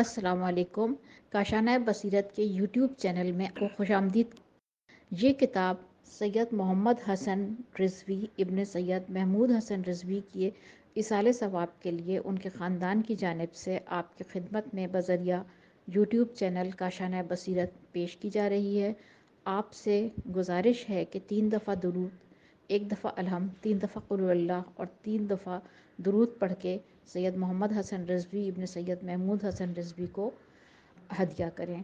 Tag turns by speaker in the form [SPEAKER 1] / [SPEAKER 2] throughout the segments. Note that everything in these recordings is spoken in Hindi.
[SPEAKER 1] असलकुम काशाना बसीरत के यूट्यूब चैनल में आपको खुश आमदीद ये किताब सैयद मोहम्मद हसन रिजवी इब्न सैयद महमूद हसन रिजवी के इसाले सवाब के लिए उनके ख़ानदान की जानब से आपकी खिदमत में बजरिया यूट्यूब चैनल काशाना बसीरत पेश की जा रही है आपसे गुजारिश है कि तीन दफ़ा दुरूद एक दफ़ा अलहम तीन दफ़ा कुल्ला और तीन दफ़ा दरूद पढ़ के सैयद मोहम्मद हसन रजवी इब्न सैयद महमूद हसन रजवी को हदिया करें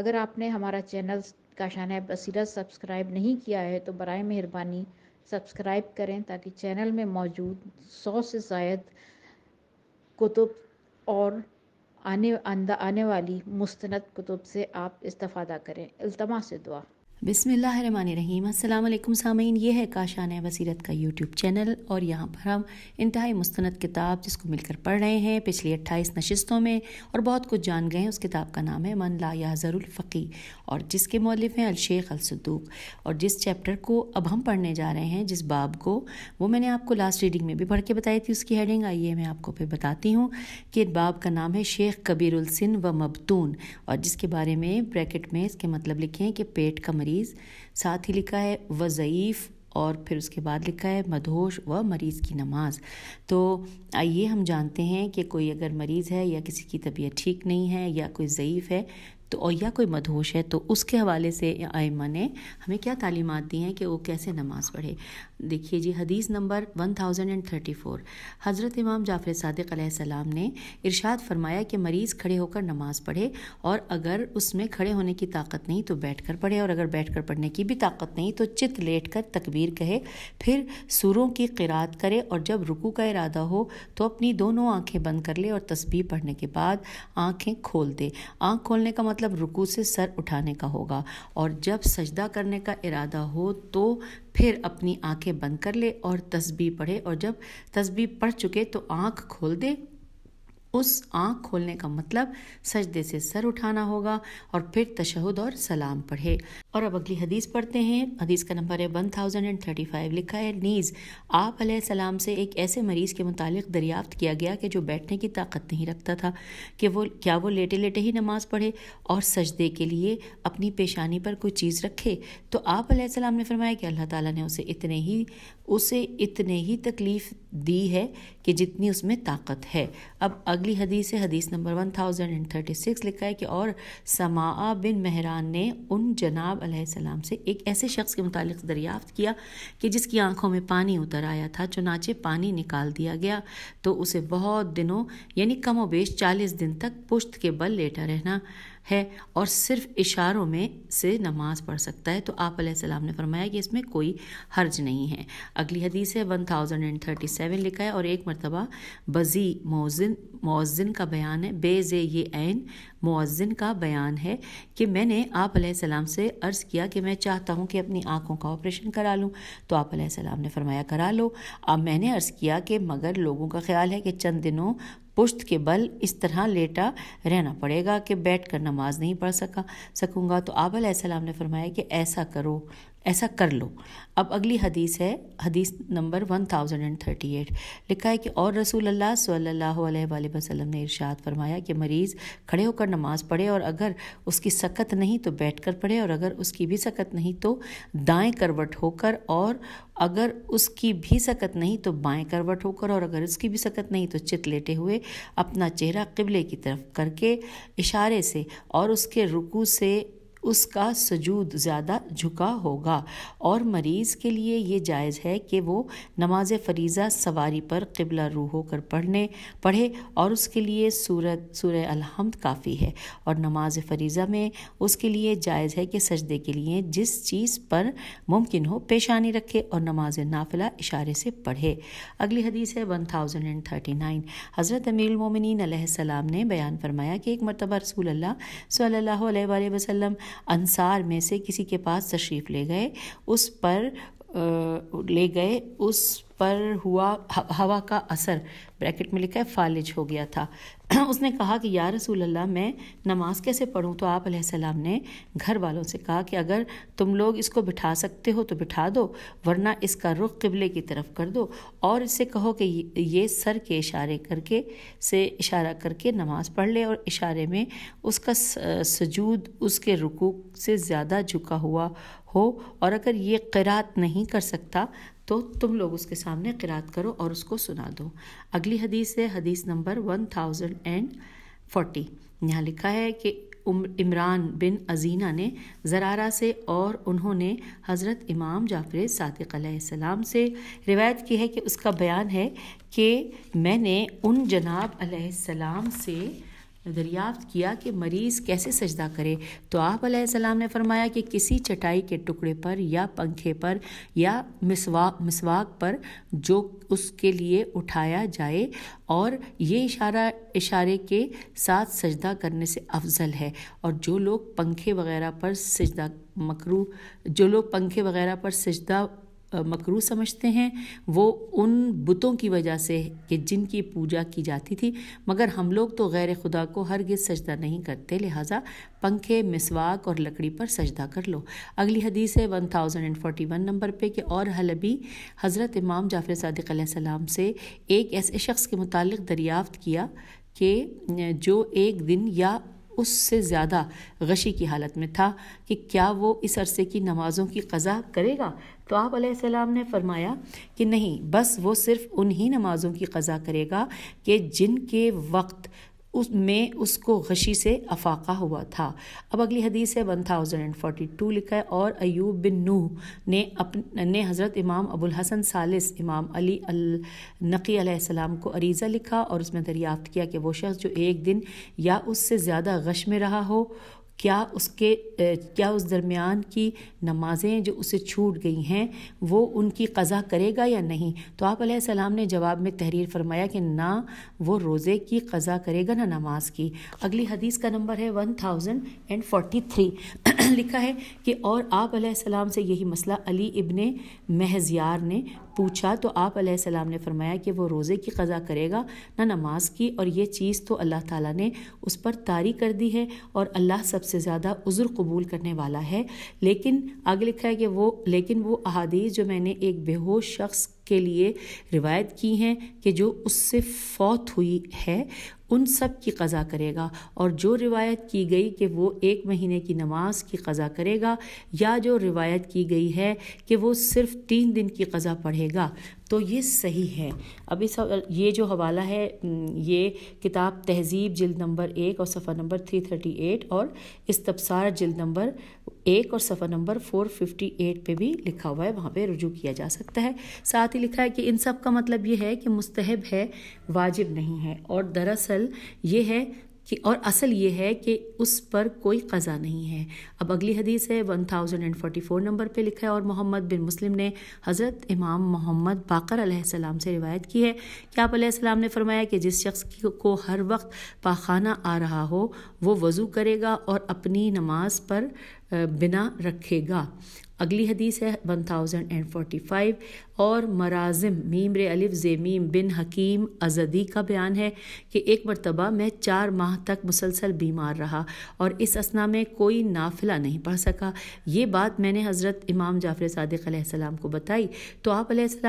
[SPEAKER 1] अगर आपने हमारा चैनल काशाना बसीरत सब्सक्राइब नहीं किया है तो बर मेहरबानी सब्सक्राइब करें ताकि चैनल में मौजूद सौ से जायद कुतुब और आने आने वाली मुस्तनद कुतुब से आप इस्तफादा करें अल्तमा से दुआ बिसमीम अल्लाम सामीन ये है काशान बसीरत का यूट्यूब चैनल और यहाँ पर हम इंतहाई मुस्ंद किताब जिसको मिलकर पढ़ रहे हैं पिछली अट्ठाईस नशस्तों में और बहुत कुछ जान गए हैं उस किताब का नाम है मन ला याज़रफ़ी और जिसके मौलफ हैं अलशेख अलसदूक और जिस चैप्टर को अब हम पढ़ने जा रहे हैं जिस बाब को वो मैंने आपको लास्ट रीडिंग में भी पढ़ के बताई थी उसकी हेडिंग आइए मैं आपको फिर बताती हूँ कि बाब का नाम है शेख कबीरसिन व मबतून और जिसके बारे में ब्रैकेट में इसके मतलब लिखे हैं कि पेट का मरीज़ साथ ही लिखा है वज़ीफ़ और फिर उसके बाद लिखा है मदहोश व मरीज़ की नमाज तो आइए हम जानते हैं कि कोई अगर मरीज़ है या किसी की तबीयत ठीक नहीं है या कोई ज़यीफ़ है तो और या कोई मदहोश है तो उसके हवाले से आयमा ने हमें क्या तालीमत दी हैं कि वो कैसे नमाज़ पढ़े देखिए जी हदीस नंबर 1034 हज़रत इमाम जाफ़र सदक सलाम ने इरशाद फरमाया कि मरीज़ खड़े होकर नमाज़ पढ़े और अगर उसमें खड़े होने की ताकत नहीं तो बैठ कर पढ़े और अगर बैठ कर पढ़ने की भी ताकत नहीं तो चित लेट कर तकबीर कहे फिर सुरों की किरात करे और जब रुकू का इरादा हो तो अपनी दोनों आँखें बंद कर ले और तस्वीर पढ़ने के बाद आँखें खोल दे आँख खोलने का मतलब रुकू से सर उठाने का होगा और जब सजदा करने का इरादा हो तो फिर अपनी आंखें बंद कर ले और तस्बी पढ़े और जब तस्बी पढ़ चुके तो आँख खोल दे उस आंख खोलने का मतलब सजदे से सर उठाना होगा और फिर तशहद और सलाम पढ़े और अब अगली हदीस पढ़ते हैं हदीस का नंबर है one thousand and thirty five लिखा है नीज़ आप सलाम से एक ऐसे मरीज़ के मुतालिक दरियाफ्त किया गया कि जो बैठने की ताकत नहीं रखता था कि वो क्या वो लेटे लेटे ही नमाज़ पढ़े और सजदे के लिए अपनी पेशानी पर कोई चीज़ रखे तो आप सलाम ने फरमाया कि अल्लाह ताला ने उसे इतने ही उसे इतने ही तकलीफ़ दी है कि जितनी उसमें ताकत है अब अगली हदीस है हदीस नंबर one thousand and thirty six लिखा है कि और समा बिन महरान ने उन जनाब सलाम से एक ऐसे शख्स के मुतालिक दरियाफ्त किया कि जिसकी आंखों में पानी उतर आया था चुनाचे पानी निकाल दिया गया तो उसे बहुत दिनों यानी कमोबेश चालीस दिन तक पुश्त के बल लेटा रहना है और सिर्फ इशारों में से नमाज पढ़ सकता है तो आप सलाम ने फरमाया कि इसमें कोई हर्ज नहीं है अगली हदीस है one thousand and thirty seven लिखा है और एक मरतबा बज़ी मोजिन मोजिन का बयान है बेज़ ये ऐन मोजिन का बयान है कि मैंने आप सलाम से अर्ज़ किया कि मैं चाहता हूँ कि अपनी आँखों का ऑपरेशन करा लूँ तो आप सलाम ने फरमाया करा लो अब मैंने अर्ज़ किया कि मगर लोगों का ख्याल है कि चंद दिनों पुश्त के बल इस तरह लेटा रहना पड़ेगा कि बैठ कर नमाज नहीं पढ़ सका सकूँगा तो आबल सलाम ने फरमाया कि ऐसा करो ऐसा कर लो अब अगली हदीस है हदीस नंबर one thousand and thirty eight लिखा है कि और रसूल अल्लाह सल्लल्लाहु अलैहि वसल्लम ने इरशाद फरमाया कि मरीज़ खड़े होकर नमाज़ पढ़े और अगर उसकी सकत नहीं तो बैठ कर पढ़े और अगर उसकी भी सकत नहीं तो दाएं करवट होकर और अगर उसकी भी सकत नहीं तो बाएं करवट होकर और अगर उसकी भी सकत नहीं तो चित लेटे हुए अपना चेहरा किबले की तरफ करके इशारे से और उसके रुकू से उसका सजूद ज़्यादा झुका होगा और मरीज़ के लिए ये जायज़ है कि वो नमाज फरीज़ा सवारी पर किबला रू होकर पढ़ने पढ़े और उसके लिए सूरत सूर अलहमद काफ़ी है और नमाज फरीज़ा में उसके लिए जायज़ है कि सजदे के लिए जिस चीज़ पर मुमकिन हो पेशानी रखे और नमाज नाफिला इशारे से पढ़े अगली हदीस है one thousand and thirty nine हज़रत अमीर मोमिन ने बयान फरमाया कि एक मरतबा रसूल अल्लाह सल्ला वसलम अंसार में से किसी के पास तशरीफ़ ले गए उस पर ले गए उस पर हुआ हवा का असर ब्रैकेट में लिखा है फालिज हो गया था उसने कहा कि या रसूल अल्लाह मैं नमाज़ कैसे पढ़ूँ तो आप सलाम ने घर वालों से कहा कि अगर तुम लोग इसको बिठा सकते हो तो बिठा दो वरना इसका रुख किबले की तरफ कर दो और इससे कहो कि ये सर के इशारे करके से इशारा करके नमाज़ पढ़ ले और इशारे में उसका सजूद उसके रुकू से ज़्यादा झुका हुआ हो और अगर ये किरात नहीं कर सकता तो तुम लोग उसके सामने किरात करो और उसको सुना दो अगली हदीस है हदीस नंबर वन थाउजेंड एंड फोर्टी यहाँ लिखा है कि इमरान बिन अजीना ने ज़रारा से और उन्होंने हज़रत इमाम जाफर सादिक सलाम से रिवायत की है कि उसका बयान है कि मैंने उन जनाब सलाम से दरियाफ्त किया कि मरीज़ कैसे सजदा करे तो आप सलाम ने फरमाया कि किसी चटाई के टुकड़े पर या पंखे पर या मिसवा मिसवाक पर जो उसके लिए उठाया जाए और ये इशारा इशारे के साथ सजदा करने से अफजल है और जो लोग पंखे वगैरह पर सजदा मकरू जो लोग पंखे वगैरह पर सजदा मकरू समझते हैं वो उन बुतों की वजह से कि जिनकी पूजा की जाती थी मगर हम लोग तो गैर खुदा को हरगिज़ सजदा नहीं करते लिहाजा पंखे मिसवाक और लकड़ी पर सजदा कर लो अगली हदीस है one thousand and forty one नंबर पर कि और हलबी हज़रत इमाम जाफर सदक से एक ऐसे शख्स के मुतल दरियाफ़्त किया कि जो एक दिन या उससे ज़्यादा गशी की हालत में था कि क्या वो इस अरसे की नमाज़ों की कज़ा करेगा तो आप सलाम ने फरमाया कि नहीं बस वो सिर्फ़ उन्हीं नमाज़ों की कज़ा करेगा कि जिनके वक्त उस में उसको गशी से अफाका हुआ था अब अगली हदीस है 1042 लिखा है और अयूब बिन नूह ने अपने हज़रत इमाम अबुल हसन सालिस इमाम अली अल नकी अलैहिस्सलाम को अरीज़ा लिखा और उसमें दरियाफ़त किया कि वो शख्स जो एक दिन या उससे ज़्यादा गश में रहा हो क्या उसके क्या उस दरमियान की नमाज़ें जो उसे छूट गई हैं वो उनकी कज़ा करेगा या नहीं तो आप सलाम ने जवाब में तहरीर फरमाया कि ना वो रोज़े की कज़ा करेगा ना नमाज की अगली हदीस का नंबर है one thousand and forty three लिखा है कि और आप सलाम से यही मसला अली इबन महजियार ने पूछा तो आप सलाम ने फरमाया कि वो रोज़े की कज़ा करेगा ना नमाज की और ये चीज़ तो अल्लाह ताला ने उस पर तारी कर दी है और अल्लाह सबसे ज़्यादा उज़र कबूल करने वाला है लेकिन आगे लिखा है कि वो लेकिन वो अहादीस जो मैंने एक बेहोश शख्स के लिए रिवायत की हैं कि जो उससे फौत हुई है उन सब की क़ज़ा करेगा और जो रिवायत की गई कि वो एक महीने की नमाज की क़ज़ा करेगा या जो रिवायत की गई है कि वो सिर्फ़ तीन दिन की क़ज़ा पढ़ेगा तो ये सही है अब इस ये जो हवाला है ये किताब तहजीब जिल्द नंबर एक और सफ़ा नंबर थ्री थर्टी एट और इस तबसार जिल्द नंबर एक और सफ़ा नंबर फोर फिफ्टी एट पर भी लिखा हुआ है वहाँ पर रुजू किया जा सकता है साथ ही लिखा है कि इन सब का मतलब ये है कि मुस्तहब है वाजिब नहीं है और दरअसल ये है कि और असल ये है कि उस पर कोई कज़ा नहीं है अब अगली हदीस है 1044 नंबर पे लिखा है और मोहम्मद बिन मुस्लिम ने हज़रत इमाम मोहम्मद बाकर सलाम से रिवायत की है कि आप सलाम ने फरमाया कि जिस शख्स को हर वक्त पाखाना आ रहा हो वो वज़ू करेगा और अपनी नमाज पर बिना रखेगा अगली हदीस है 1045 और मराजिम मीमर अलिफ ज़ेमीम बिन हकीम अजदी का बयान है कि एक मरतबा मैं चार माह तक मुसलसल बीमार रहा और इस असना में कोई नाफिला नहीं पढ़ सका ये बात मैंने हज़रत इमाम जाफ़र सदक को बताई तो आप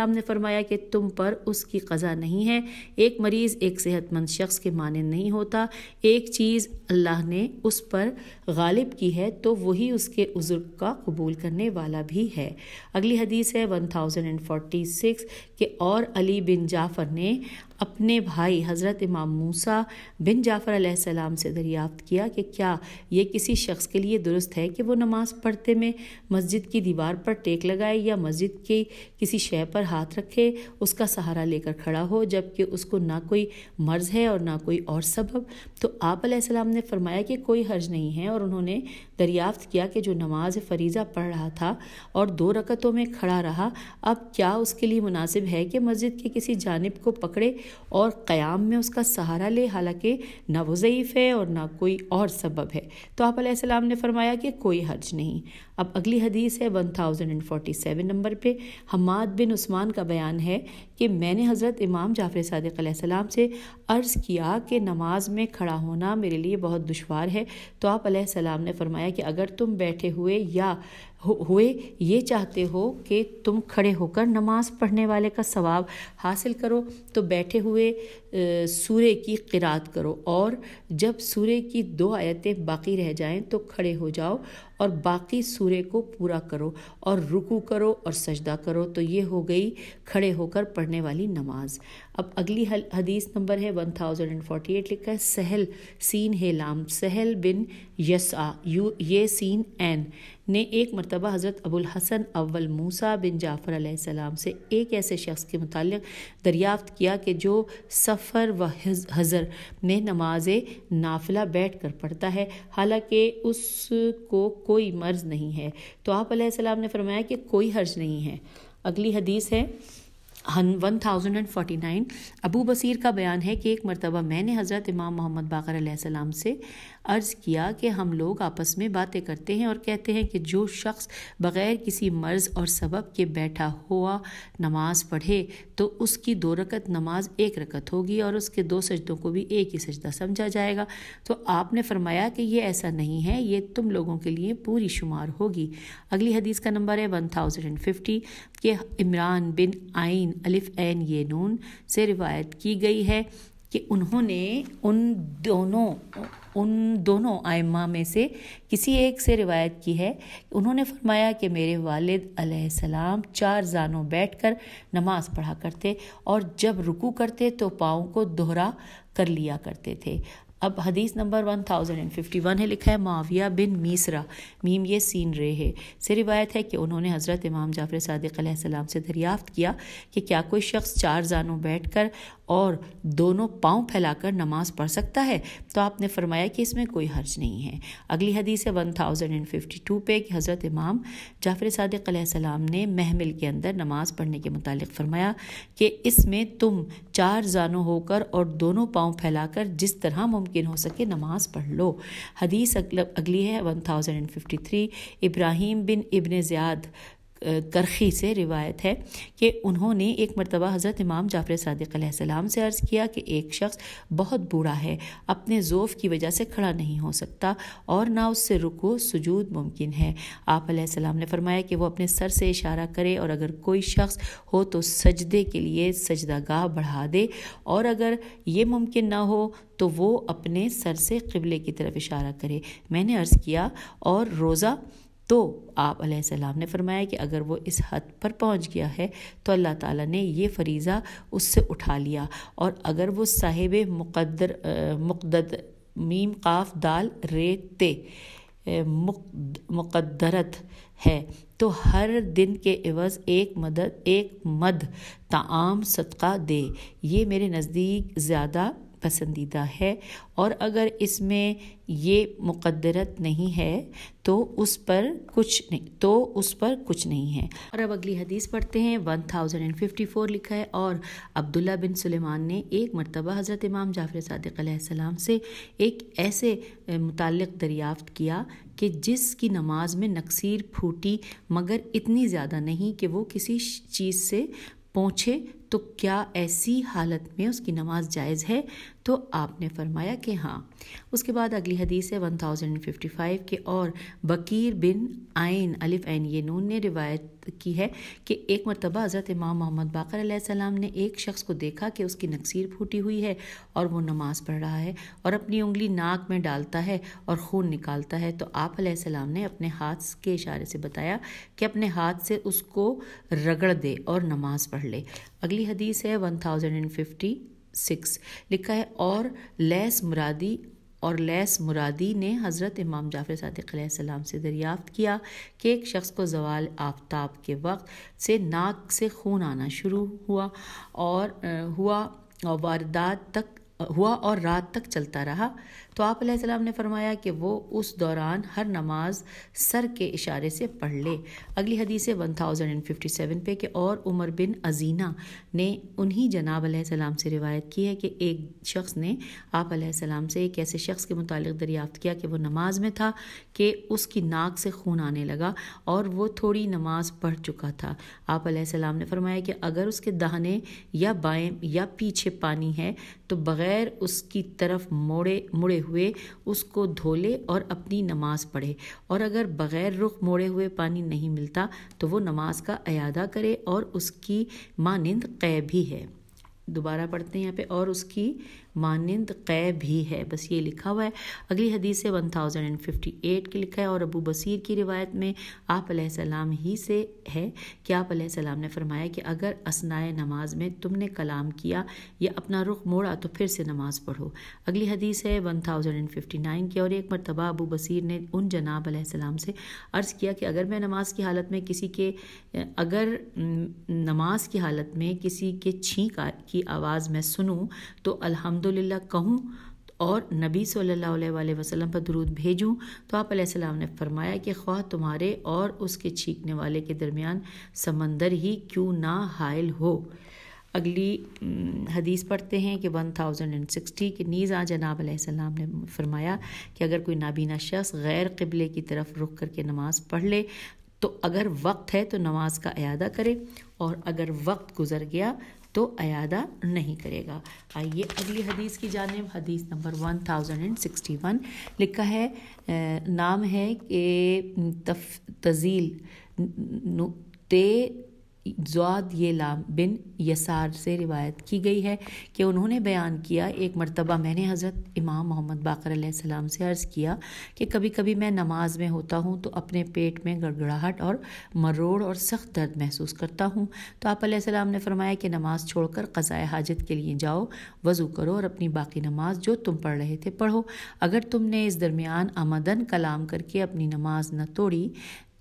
[SPEAKER 1] ने फरमाया कि तुम पर उसकी कज़ा नहीं है एक मरीज़ एक सेहतमंद शख्स के माने नहीं होता एक चीज़ अल्लाह ने उस पर गालिब की है तो वही उसके उजुर्ग का कबूल करने वाला भी है अगली हदीस है वन थाउजेंड एंड सिक्स के और अली बिन जाफर ने अपने भाई हज़रत इमाम मूसा बिन जाफ़र सलाम से दरियाफ़्त किया कि क्या ये किसी शख्स के लिए दुरुस्त है कि वो नमाज़ पढ़ते में मस्जिद की दीवार पर टेक लगाए या मस्जिद की किसी शय पर हाथ रखे उसका सहारा लेकर खड़ा हो जबकि उसको ना कोई मर्ज़ है और ना कोई और सबब तो आप सलाम ने फरमाया कि कोई हर्ज नहीं है और उन्होंने दरियाफ़त किया कि जो नमाज फरीज़ा पढ़ रहा था और दो रकतों में खड़ा रहा अब क्या उसके लिए मुनासिब है कि मस्जिद के किसी जानब को पकड़े और क़याम में उसका सहारा ले हालांकि ना वो ज़यीफ़ है और ना कोई और सबब है तो आप ने फरमाया कि कोई हर्ज नहीं अब अगली हदीस है 1047 नंबर पे हमाद बिन उस्मान का बयान है कि मैंने हज़रत इमाम जाफ़र सदक़्सम से अर्ज़ किया कि नमाज में खड़ा होना मेरे लिए बहुत दुशवार है तो आप सलाम ने फरमाया कि अगर तुम बैठे हुए या हुए ये चाहते हो कि तुम खड़े होकर नमाज पढ़ने वाले का सवाब हासिल करो तो बैठे हुए सूर्य की किरात करो और जब सूर्य की दो आयतें बाकी रह जाएं तो खड़े हो जाओ और बाकी सूर्य को पूरा करो और रुकू करो और सजदा करो तो ये हो गई खड़े होकर पढ़ने वाली नमाज अब अगली हदीस नंबर है 1048 लिखा है सहल सीन है लाम सहल बिन यसा यू ये सीन एन ने एक मरतबा हज़रत अबुल हसन अव्वल मूसा बिन जाफ़र सलाम से एक ऐसे शख्स के मुतक़ दरियाफ़त किया कि जो सफ़र व हज़र में नमाज नाफिला बैठ कर पढ़ता है हालांकि उसको कोई मर्ज़ नहीं है तो आप ने फरमाया कि कोई हर्ज नहीं है अगली हदीस है हन one thousand and forty nine अबू बसीर का बयान है कि एक मरतबा मैंने हज़रत इमाम मोहम्मद बाकर से अर्ज़ किया कि हम लोग आपस में बातें करते हैं और कहते हैं कि जो शख्स बग़ैर किसी मर्ज़ और सबब के बैठा हुआ नमाज पढ़े तो उसकी दो रकत नमाज एक रकत होगी और उसके दो सजदों को भी एक ही सजदा समझा जाएगा तो आपने फरमाया कि ये ऐसा नहीं है ये तुम लोगों के लिए पूरी शुमार होगी अगली हदीस का नंबर है वन थाउजेंड एंड फिफ्टी कि इमरान बिन आइन अलिफ एन ये नून से रिवायत की गई है कि उन्होंने उन दोनों उन दोनों आयमा में से किसी एक से रिवायत की है उन्होंने फरमाया कि मेरे वालिद सलाम चार जानों बैठकर नमाज पढ़ा करते और जब रुकू करते तो पाँव को दोहरा कर लिया करते थे अब हदीस नंबर one thousand and fifty one है लिखा है माविया बिन मीसरा मीम ये सीन रे है से रिवायत है कि उन्होंने हज़रत इमाम जाफ़र सदक़्सम से दरियाफ़्त किया कि क्या कोई शख्स चार जानों बैठ कर और दोनों पाँव फैलाकर नमाज पढ़ सकता है तो आपने फरमाया कि इसमें कोई हर्ज नहीं है अगली हदीस है one thousand and fifty two पे कि हज़रत इमाम जाफ़र सदक़्सम ने महमिल के अंदर नमाज पढ़ने के मुतालिक फरमाया कि इसमें तुम चार जानों होकर और दोनों पाँव फैलाकर जिस तरह मुमकिन मुमकिन हो सके नमाज पढ़ लो हदीस अगली है one thousand and fifty three इब्राहिम बिन इबन ज्याद करखी से रिवायत है कि उन्होंने एक मरतबा हज़रत इमाम जाफ़र सदक़म से अर्ज़ किया कि एक शख्स बहुत बूढ़ा है अपने ज़ोफ़ की वजह से खड़ा नहीं हो सकता और ना उससे रुको सजूद मुमकिन है आप सलाम ने फरमाया कि वो अपने सर से इशारा करे और अगर कोई शख्स हो तो सजदे के लिए सजदा गाह बढ़ा दे और अगर ये मुमकिन ना हो तो वो अपने सर से कबले की तरफ इशारा करे मैंने अर्ज़ किया और रोज़ा तो आप सलाम ने फरमाया कि अगर वो इस हद पर पहुंच गया है तो अल्लाह ताला ने ये फरीज़ा उससे उठा लिया और अगर वो साहिब मुकद्र मुकद मीम काफ दाल रेते मुकदरत है तो हर दिन के एवज़ एक मदद एक मद तमाम सदका दे ये मेरे नज़दीक ज़्यादा पसंदीदा है और अगर इसमें ये मुकद्दरत नहीं है तो उस पर कुछ नहीं तो उस पर कुछ नहीं है और अब अगली हदीस पढ़ते हैं 1054 लिखा है और अब्दुल्ला बिन सुलेमान ने एक मरतबा हज़रत इमाम जाफ़र सदक़्लाम से एक ऐसे मुतल दरियाफ़्त किया कि जिसकी नमाज में नक्सीर फूटी मगर इतनी ज़्यादा नहीं कि वो किसी चीज़ से पहुँचे तो क्या ऐसी हालत में उसकी नमाज जायज़ है तो आपने फरमाया कि हाँ उसके बाद अगली हदीस है 1055 के और बकीर बिन आयन अलिफ एन ये नून ने रिवायत की है कि एक मरतबा हज़रत इमाम मोहम्मद बाकर सलाम ने एक शख्स को देखा कि उसकी नक्सीर फूटी हुई है और वो नमाज़ पढ़ रहा है और अपनी उंगली नाक में डालता है और खून निकालता है तो आप सलाम ने अपने हाथ के इशारे से बताया कि अपने हाथ से उसको रगड़ दे और नमाज़ पढ़ ले अगली हदीस है फिफ़्टी सिक्स लिखा है और लैस मुरादी और लैस मुरादी ने हज़रत इमाम जाफ़र सदक़ से दरियाफ़त किया कि एक शख्स को जवाल आफ्ताब के वक्त से नाक से खून आना शुरू हुआ और हुआ वारदात तक हुआ और रात तक चलता रहा तो आप सलाम ने फरमाया कि वो उस दौरान हर नमाज सर के इशारे से पढ़ ले अगली हदीस है one thousand and fifty seven पे कि और उमर बिन अजीना ने उन्हीं जनाब सलाम से रिवायत की है कि एक शख्स ने आप सलाम से एक ऐसे शख्स के मुतालिक दरियाफ़्त किया कि वो नमाज में था कि उसकी नाक से खून आने लगा और वो थोड़ी नमाज पढ़ चुका था आप सलाम ने फरमाया कि अगर उसके दहाने या बाएं या पीछे पानी है तो बग़ैर उसकी तरफ मोड़े मुड़े हुए उसको धो ले और अपनी नमाज पढ़े और अगर बग़ैर रुख मोड़े हुए पानी नहीं मिलता तो वो नमाज का अयादा करे और उसकी मानंद कै भी है दोबारा पढ़ते हैं यहाँ पे और उसकी मानंद कै भी है बस ये लिखा हुआ है अगली हदीस से एट की लिखा है और अबू बसीर की रिवायत में आप सलाम ही से है कि आप सलाम ने फरमाया कि अगर असनाए नमाज में तुमने कलाम किया या अपना रुख मोड़ा तो फिर से नमाज पढ़ो अगली हदीस है वन थाउजेंड एंड नाइन की और एक मरतबा अबू बसीर ने उन जनाब सलाम से अर्ज़ किया कि अगर मैं नमाज की हालत में किसी के अगर नमाज की हालत में किसी के छींक की आवाज़ मैं सुनूँ तो अल्हम्दुलिल्लाह अल्हम्दुलिल्लाह कहूँ और नबी सल्लल्लाहु अलैहि वसल्लम पर दरूद भेजूं तो आप सलाम ने फरमाया कि ख्वाह तुम्हारे और उसके छींकने वाले के दरमियान समंदर ही क्यों ना हायल हो अगली हदीस पढ़ते हैं कि 1060 के नीज़ आ जनाब सलाम ने फरमाया कि अगर कोई नाबीना शख्स गैर कबले की तरफ रुख करके नमाज़ पढ़ ले तो अगर वक्त है तो नमाज का अदा करे और अगर वक्त गुजर गया तो अयादा नहीं करेगा आइए अगली हदीस की जानब हदीस नंबर one thousand and sixty one लिखा है नाम है कि तफ तजील ते जवाद ये लाम बिन यसार से रिवायत की गई है कि उन्होंने बयान किया एक मरतबा मैंने हज़रत इमाम मोहम्मद बाकर सलाम से अर्ज़ किया कि कभी कभी मैं नमाज में होता हूँ तो अपने पेट में गड़गड़ाहट और मरोड़ और सख्त दर्द महसूस करता हूँ तो आप सलाम ने फरमाया कि नमाज छोड़कर क़ज़ाए हाजत के लिए जाओ वज़ू करो और अपनी बाकी नमाज जो तुम पढ़ रहे थे पढ़ो अगर तुमने इस दरमियान आमदन कलाम करके अपनी नमाज न तोड़ी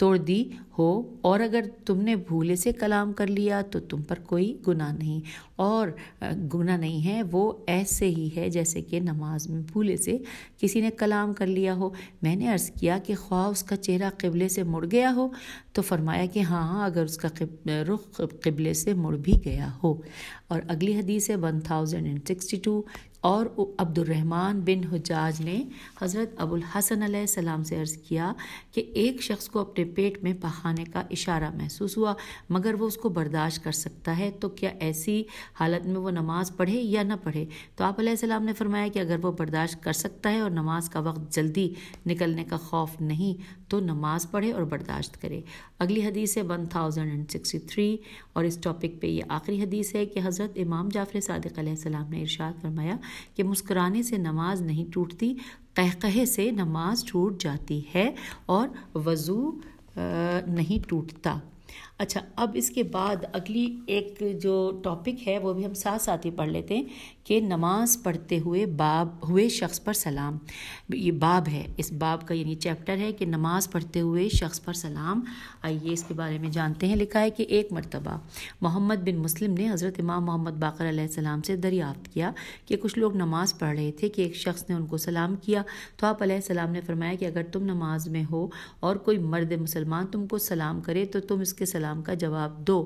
[SPEAKER 1] तोड़ दी हो और अगर तुमने भूले से कलाम कर लिया तो तुम पर कोई गुनाह नहीं और गुना नहीं है वो ऐसे ही है जैसे कि नमाज में भूले से किसी ने कलाम कर लिया हो मैंने अर्ज़ किया कि ख्वा उसका चेहरा किबले से मुड़ गया हो तो फरमाया कि हाँ हाँ अगर उसका रुख किबले से मुड़ भी गया हो और अगली हदीस है one thousand and sixty two और अब्दुलरहमान बिन हजाज ने हज़रत अबुल हसन सलाम से अर्ज़ किया कि एक शख्स को अपने पेट में पहाने का इशारा महसूस हुआ मगर वो उसको बर्दाश्त कर सकता है तो क्या ऐसी हालत में वो नमाज़ पढ़े या ना पढ़े तो आप सलाम ने फरमाया कि अगर वो बर्दाश्त कर सकता है और नमाज का वक्त जल्दी निकलने का खौफ नहीं तो नमाज पढ़े और बर्दाश्त करे अगली हदीस है one thousand and sixty three और इस टॉपिक पे ये आखिरी हदीस है कि हज़रत इमाम जाफ़र सदक सलाम ने इरशाद फरमाया कि मुस्कुराने से नमाज नहीं टूटती कहकहे से नमाज टूट जाती है और वज़ू नहीं टूटता अच्छा अब इसके बाद अगली एक जो टॉपिक है वो भी हम साथ साथ ही पढ़ लेते हैं कि नमाज पढ़ते हुए बाब हुए शख्स पर सलाम ये बाब है इस बाब का यानी चैप्टर है कि नमाज पढ़ते हुए शख्स पर सलाम आइए इसके बारे में जानते हैं लिखा है कि एक मरतबा मोहम्मद बिन मुस्लिम ने हज़रत इमाम मोहम्मद बाकर सलाम से दरियाफ़्त किया कि कुछ लोग नमाज़ पढ़ रहे थे कि एक शख्स ने उनको सलाम किया तो आप सलाम ने फरमाया कि अगर तुम नमाज में हो और कोई मर्द मुसलमान तुमको सलाम करे तो तुम इसके सलाम सलाम का जवाब दो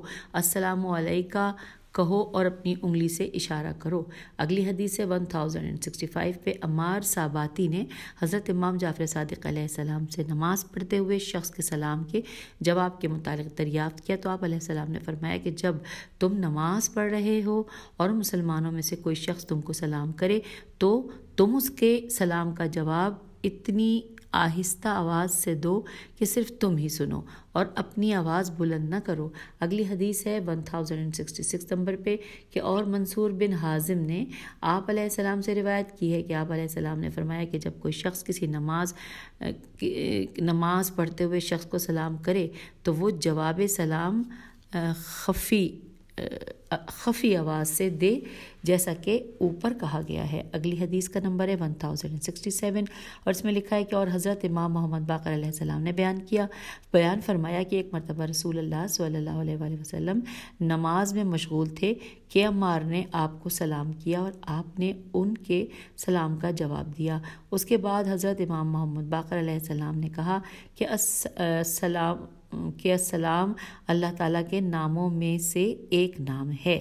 [SPEAKER 1] अस्सलाम वालेका कहो और अपनी उंगली से इशारा करो अगली हदीस है 1065 पे अमार साबाती ने हज़रत इमाम जाफ़र सदक सलाम से नमाज़ पढ़ते हुए शख्स के सलाम के जवाब के मुतालिक दरियाफ़्त किया तो आप सलाम ने फरमाया कि जब तुम नमाज पढ़ रहे हो और मुसलमानों में से कोई शख्स तुमको सलाम करे तो तुम उसके सलाम का जवाब इतनी आहिस्ता आवाज़ से दो कि सिर्फ तुम ही सुनो और अपनी आवाज़ बुलंद ना करो अगली हदीस है 1066 नंबर पे कि और मंसूर बिन हाजिम ने आप सलाम से रिवायत की है कि आप सलाम ने फरमाया कि जब कोई शख्स किसी नमाज नमाज पढ़ते हुए शख्स को सलाम करे तो वो जवाब सलाम खफ़ी खफी आवाज़ से दे जैसा कि ऊपर कहा गया है अगली हदीस का नंबर है one thousand and sixty seven और इसमें लिखा है कि और हज़रत इमाम मोहम्मद बाकर ने बयान किया बयान फरमाया कि एक मरतबा रसूल अल्लाह सल्लल्लाहु अलैहि वसल्लम नमाज में मशगूल थे के अम्मार ने आपको सलाम किया और आपने उनके सलाम का जवाब दिया उसके बाद हज़रत इमाम मोहम्मद बाकर ने कहा कि अस, आ, सलाम के सलाम अल्लाह ताला के नामों में से एक नाम है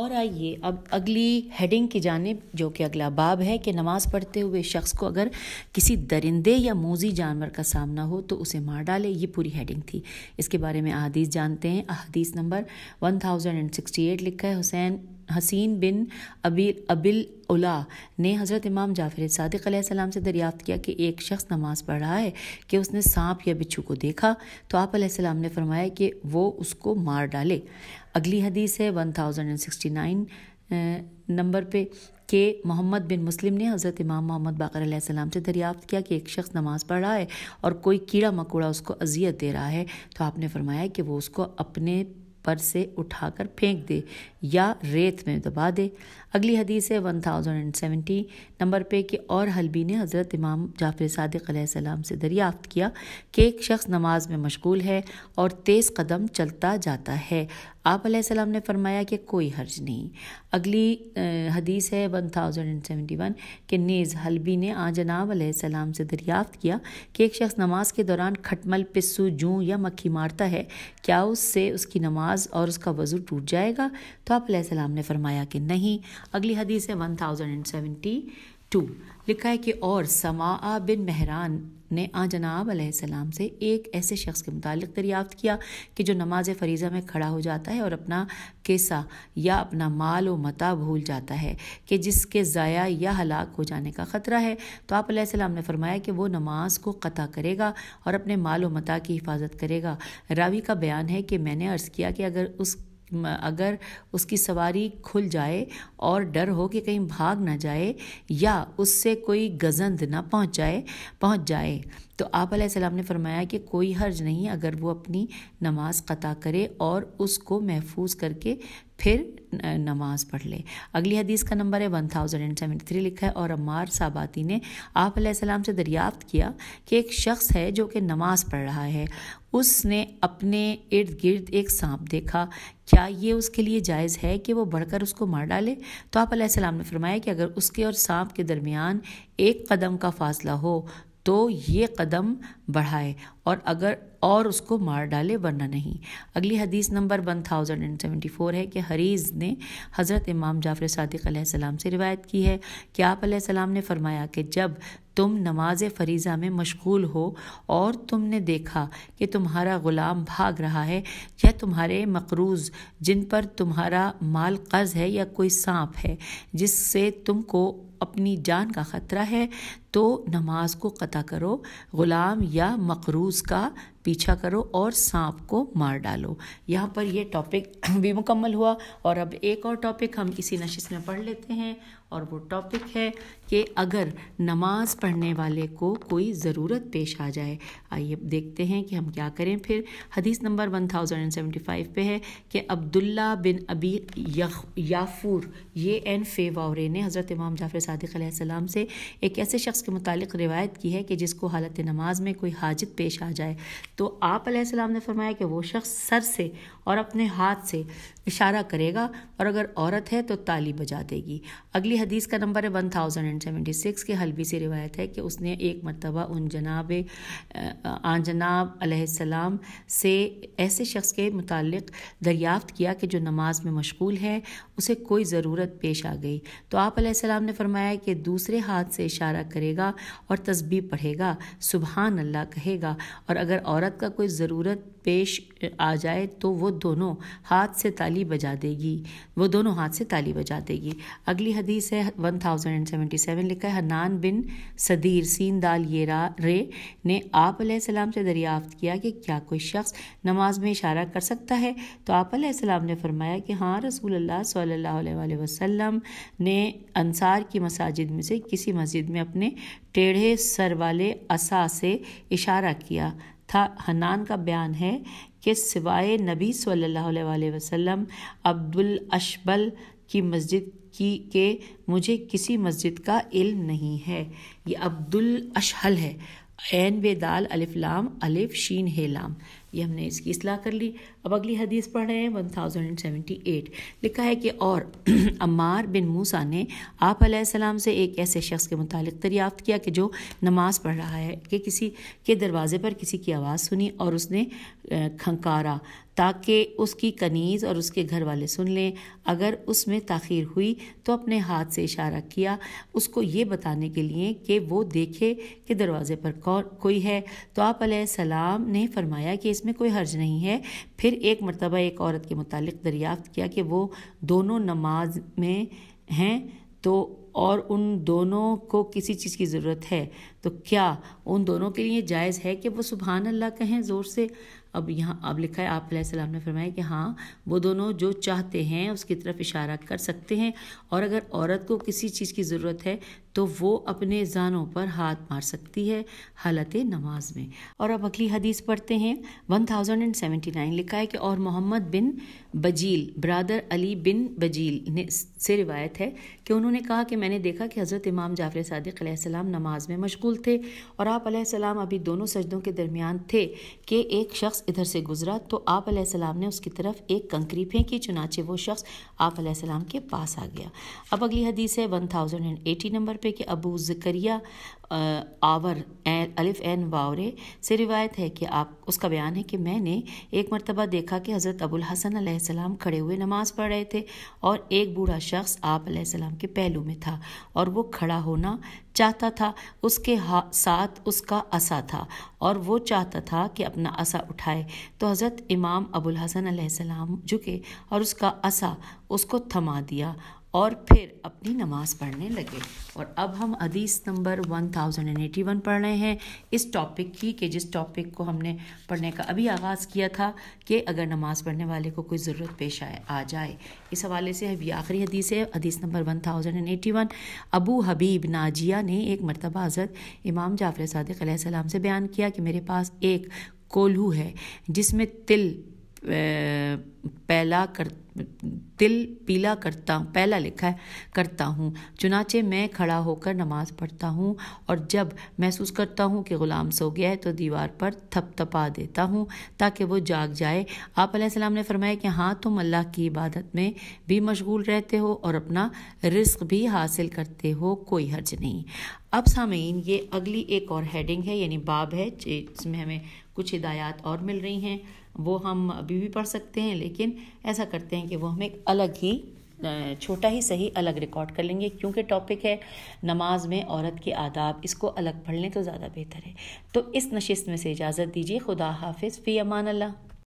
[SPEAKER 1] और आइए अब अगली हेडिंग की जानब जो कि अगला बाब है कि नमाज़ पढ़ते हुए शख्स को अगर किसी दरिंदे या मोजी जानवर का सामना हो तो उसे मार डाले ये पूरी हेडिंग थी इसके बारे में अदीस जानते हैं अदीस नंबर एट लिखा है हुसैन हसीन बिन अबी अबिल उला ने हज़रत इमाम जाफर सदक सलाम से दरियाफ़्त किया कि एक शख्स नमाज़ पढ़ रहा है कि उसने सांप या बिच्छू को देखा तो आप सलाम ने फरमाया कि वो उसको मार डाले अगली हदीस है one thousand and sixty nine नंबर पे के मोहम्मद बिन मुस्लिम ने हज़रत इमाम मोहम्मद बाकराम से दरियाफ़्त किया कि एक शख्स नमाज़ पढ़ रहा है और कोई कीड़ा मकोड़ा उसको अजियत दे रहा है तो आपने फरमाया कि वो उसको अपने पर से उठाकर फेंक दे या रेत में दबा दे अगली हदीस है वन थाउजेंड एंड सेवेंटी नंबर पे कि और हलबी ने हज़रत इमाम जाफर सदक से दरियाफ़्त किया कि एक शख्स नमाज में मशगूल है और तेज़ कदम चलता जाता है आप सलाम ने फरमाया कि कोई हर्ज नहीं अगली हदीस है one thousand and seventy one कि नेज़ हलबी ने आ जनाब सलाम से दरियाफ़्त किया कि एक शख्स नमाज के दौरान खटमल पिस्सू जूँ या मक्खी मारता है क्या उससे उसकी नमाज और उसका वज़ू टूट जाएगा तो आप सलाम ने फरमाया कि नहीं अगली हदीस है one thousand and seventy two लिखा है कि और समा बिन महरान ने आ जनाब सलाम से एक ऐसे शख्स के मुतालिक दरियाफ्त किया कि जो नमाज फरीज़ा में खड़ा हो जाता है और अपना केसा या अपना माल व मता भूल जाता है कि जिसके ज़ाया या हलाक हो जाने का ख़तरा है तो आप सलाम ने फरमाया कि वो नमाज को क़ता करेगा और अपने माल व मता की हिफाजत करेगा रावी का बयान है कि मैंने अर्ज़ किया कि अगर उस अगर उसकी सवारी खुल जाए और डर हो कि कहीं भाग ना जाए या उससे कोई गजंद ना पहुंच जाए पहुंच जाए तो आप सलाम ने फरमाया कि कोई हर्ज नहीं अगर वो अपनी नमाज क़ता करे और उसको महफूज करके फिर नमाज पढ़ ले अगली हदीस का नंबर है one thousand and seventy three लिखा है और अमार साबाती ने आप सलाम से दरियाफ्त किया कि एक शख्स है जो कि नमाज पढ़ रहा है उसने अपने इर्द गिर्द एक सांप देखा क्या ये उसके लिए जायज़ है कि वो बढ़कर उसको मार डाले तो आप सलाम ने फरमाया कि अगर उसके और सांप के दरमियान एक कदम का फासला हो तो ये कदम बढ़ाए और अगर और उसको मार डाले वरना नहीं अगली हदीस नंबर one thousand and seventy four है कि हरीज ने हज़रत इमाम जाफ़र सदक सलाम से रिवायत की है कि आप सलाम ने फरमाया कि जब तुम नमाज फरीज़ा में मशगूल हो और तुमने देखा कि तुम्हारा ग़ुलाम भाग रहा है या तुम्हारे मकरूज़ जिन पर तुम्हारा माल कर्ज है या कोई सांप है जिससे तुमको अपनी जान का ख़तरा है तो नमाज को क़ता करो ग़ुलाम या मकरूज़ का पीछा करो और सांप को मार डालो यहाँ पर यह टॉपिक भी मुकम्मल हुआ और अब एक और टॉपिक हम इसी नशिस में पढ़ लेते हैं और वो टॉपिक है कि अगर नमाज पढ़ने वाले को कोई ज़रूरत पेश आ जाए आइए देखते हैं कि हम क्या करें फिर हदीस नंबर 1075 पे है कि अब्दुल्ला बिन अबी याफूर ये एन फेवावरे ने हज़रत इमाम जाफ़र सदक़ से एक ऐसे शख्स के मुतालिक रिवायत की है कि जिसको हालत नमाज में कोई हाजत पेश आ जाए तो आप ने फरमाया कि वो शख्स सर से और अपने हाथ से इशारा करेगा और अगर औरत है तो ताली बजा देगी अगली ये हदीस का नंबर है one thousand and seventy six के हलबी से रिवायत है कि उसने एक मरतबा उन जनाब आन जनाब सलाम से ऐसे शख्स के मुतल दरियाफ्त किया कि जो नमाज में मशगूल है उसे कोई ज़रूरत पेश आ गई तो आप सलाम ने फरमाया कि दूसरे हाथ से इशारा करेगा और तस्बी पढ़ेगा सुबहान अल्लाह कहेगा और अगर औरत का कोई ज़रूरत पेश आ जाए तो वो दोनों हाथ से ताली बजा देगी वो दोनों हाथ से ताली बजा देगी अगली हदीस है 1077 लिखा है हनान बिन सदीर सीन दाल ये रे ने आप सलाम से दरियाफ्त किया कि क्या कोई शख्स नमाज में इशारा कर सकता है तो आप ने फरमाया कि हाँ रसूल अल्लाह सल्लल्लाहु अलैहि वसल्लम ने अनसार की मसाजिद में से किसी मस्जिद में अपने टेढ़े सर वाले असा से इशारा किया था हनान का बयान है कि सिवाय नबी सल्लल्लाहु अलैहि वसल्लम अब्दुल अशबल की मस्जिद की के मुझे किसी मस्जिद का इल्म नहीं है ये अब्दुल अशहल है एन बे दाल अलिफ़ लाम अलिफ शीन हे लाम ये हमने इसकी असलाह कर ली अब अगली हदीस पढ़ रहे हैं वन थाउजेंड सेवेंटी एट लिखा है कि और अमार बिन मूसा ने आप सलाम से एक ऐसे शख्स के मुतालिक दरियाफ्त किया कि जो नमाज पढ़ रहा है कि किसी के दरवाज़े पर किसी की आवाज़ सुनी और उसने खंकारा ताकि उसकी कनीज़ और उसके घर वाले सुन लें अगर उसमें ताखीर हुई तो अपने हाथ से इशारा किया उसको ये बताने के लिए कि वो देखे कि दरवाज़े पर कौन कोई है तो आप सलाम ने फरमाया कि इसमें कोई हर्ज नहीं है फिर एक मरतबा एक औरत के मुतालिक दरियाफ़्त किया कि वो दोनों नमाज में हैं तो और उन दोनों को किसी चीज़ की ज़रूरत है तो क्या उन दोनों के लिए जायज़ है कि वो सुबहान अल्लाह कहें ज़ोर से अब यहाँ अब लिखा है आप सलाम ने फरमाया कि हाँ वो दोनों जो चाहते हैं उसकी तरफ इशारा कर सकते हैं और अगर औरत को किसी चीज़ की ज़रूरत है तो वो अपने जानों पर हाथ मार सकती है हालत नमाज में और अब अगली हदीस पढ़ते हैं 1079 लिखा है कि और मोहम्मद बिन बजील ब्रादर अली बिन बजील ने से रिवायत है कि उन्होंने कहा कि मैंने देखा कि हज़रत इमाम जाफ़र सदक नमाज में मशगूल थे और आप सलाम अभी दोनों सजदों के दरमियान थे कि एक शख्स इधर से गुजरा तो आप सलाम ने उसकी तरफ एक कंकरी फेंकी चुनाचे वो शख्स आप सलाम के पास आ गया अब अगली हदीस है वन नंबर पर पे कि अबू ज़करिया आवर एन अलिफ एन वावरे से रिवायत है कि आप उसका बयान है कि मैंने एक मरतबा देखा कि हज़रत अबुल हसन सलाम खड़े हुए नमाज़ पढ़ रहे थे और एक बूढ़ा शख्स आप सलाम के पहलू में था और वो खड़ा होना चाहता था उसके साथ उसका असा था और वो चाहता था कि अपना असा उठाए तो हज़रत इमाम अबुल हसन सलाम झुके और उसका असा उसको थमा दिया और फिर अपनी नमाज़ पढ़ने लगे और अब हम हदीस नंबर 1081 पढ़ रहे हैं इस टॉपिक की कि जिस टॉपिक को हमने पढ़ने का अभी आगाज़ किया था कि अगर नमाज़ पढ़ने वाले को कोई ज़रूरत पेश आए आ जाए इस हवाले से अभी आखिरी हदीस है हदीस नंबर 1081 अबू हबीब नाजिया ने एक मरतबा हज़रत इमाम जाफ़र सदक से बयान किया कि मेरे पास एक कोल्हू है जिसमें तिल पहला कर तिल पीला करता हूँ पहला लिखा है करता हूँ चुनाचे मैं खड़ा होकर नमाज पढ़ता हूँ और जब महसूस करता हूँ कि ग़ुलाम सो गया है तो दीवार पर थपथपा देता हूँ ताकि वो जाग जाए आप सलाम ने फरमाया कि हाँ तुम अल्लाह की इबादत में भी मशगूल रहते हो और अपना रिस्क भी हासिल करते हो कोई हर्ज नहीं अब सामीन ये अगली एक और हेडिंग है यानी बाब है जिसमें हमें कुछ हिदायात और मिल रही हैं वो हम अभी भी पढ़ सकते हैं लेकिन ऐसा करते हैं कि वो हम एक अलग ही छोटा ही सही अलग रिकॉर्ड कर लेंगे क्योंकि टॉपिक है नमाज में औरत के आदाब इसको अलग पढ़ लें तो ज़्यादा बेहतर है तो इस नशिस्त में से इजाज़त दीजिए खुदा हाफिज़ फ़ी अमान अल्लाह